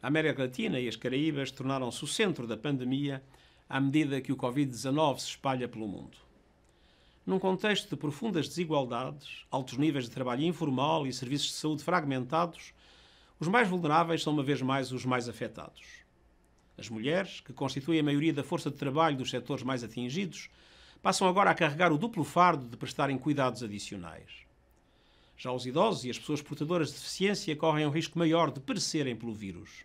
A América Latina e as Caraíbas tornaram-se o centro da pandemia à medida que o Covid-19 se espalha pelo mundo. Num contexto de profundas desigualdades, altos níveis de trabalho informal e serviços de saúde fragmentados, os mais vulneráveis são uma vez mais os mais afetados. As mulheres, que constituem a maioria da força de trabalho dos setores mais atingidos, passam agora a carregar o duplo fardo de prestarem cuidados adicionais. Já os idosos e as pessoas portadoras de deficiência correm um risco maior de perecerem pelo vírus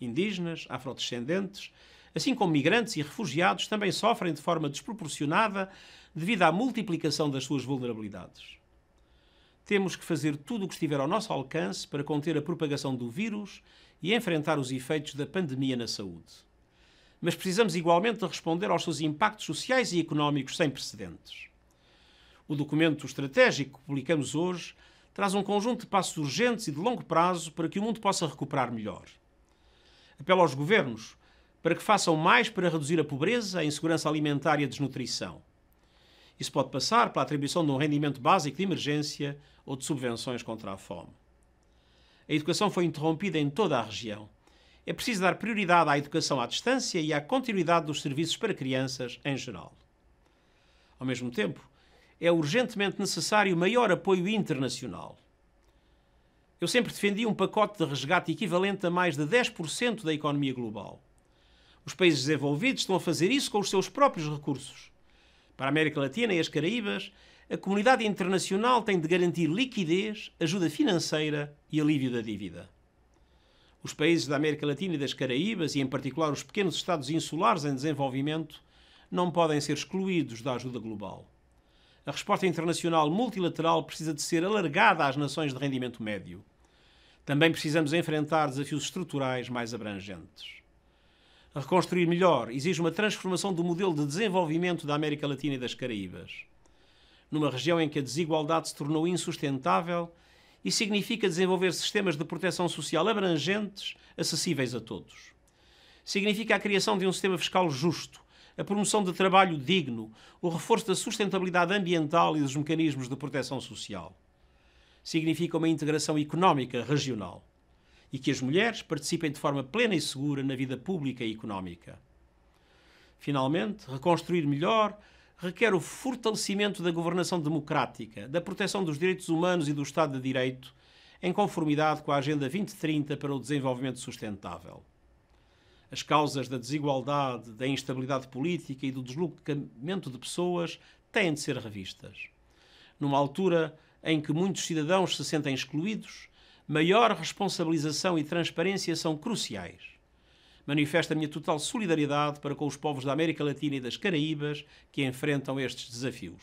indígenas, afrodescendentes, assim como migrantes e refugiados, também sofrem de forma desproporcionada devido à multiplicação das suas vulnerabilidades. Temos que fazer tudo o que estiver ao nosso alcance para conter a propagação do vírus e enfrentar os efeitos da pandemia na saúde. Mas precisamos igualmente de responder aos seus impactos sociais e económicos sem precedentes. O documento estratégico que publicamos hoje traz um conjunto de passos urgentes e de longo prazo para que o mundo possa recuperar melhor apelo aos governos para que façam mais para reduzir a pobreza, a insegurança alimentar e a desnutrição. Isso pode passar pela atribuição de um rendimento básico de emergência ou de subvenções contra a fome. A educação foi interrompida em toda a região. É preciso dar prioridade à educação à distância e à continuidade dos serviços para crianças em geral. Ao mesmo tempo, é urgentemente necessário maior apoio internacional. Eu sempre defendi um pacote de resgate equivalente a mais de 10% da economia global. Os países desenvolvidos estão a fazer isso com os seus próprios recursos. Para a América Latina e as Caraíbas, a comunidade internacional tem de garantir liquidez, ajuda financeira e alívio da dívida. Os países da América Latina e das Caraíbas, e em particular os pequenos estados insulares em desenvolvimento, não podem ser excluídos da ajuda global a resposta internacional multilateral precisa de ser alargada às nações de rendimento médio. Também precisamos enfrentar desafios estruturais mais abrangentes. A reconstruir melhor exige uma transformação do modelo de desenvolvimento da América Latina e das Caraíbas. Numa região em que a desigualdade se tornou insustentável, e significa desenvolver sistemas de proteção social abrangentes, acessíveis a todos. Significa a criação de um sistema fiscal justo, a promoção de trabalho digno, o reforço da sustentabilidade ambiental e dos mecanismos de proteção social. Significa uma integração económica regional e que as mulheres participem de forma plena e segura na vida pública e económica. Finalmente, reconstruir melhor requer o fortalecimento da governação democrática, da proteção dos direitos humanos e do Estado de Direito, em conformidade com a Agenda 2030 para o Desenvolvimento Sustentável as causas da desigualdade, da instabilidade política e do deslocamento de pessoas têm de ser revistas. Numa altura em que muitos cidadãos se sentem excluídos, maior responsabilização e transparência são cruciais. Manifesto a minha total solidariedade para com os povos da América Latina e das Caraíbas que enfrentam estes desafios.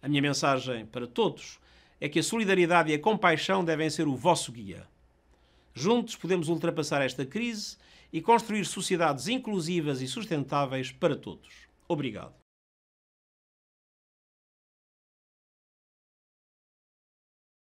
A minha mensagem para todos é que a solidariedade e a compaixão devem ser o vosso guia. Juntos podemos ultrapassar esta crise e construir sociedades inclusivas e sustentáveis para todos. Obrigado.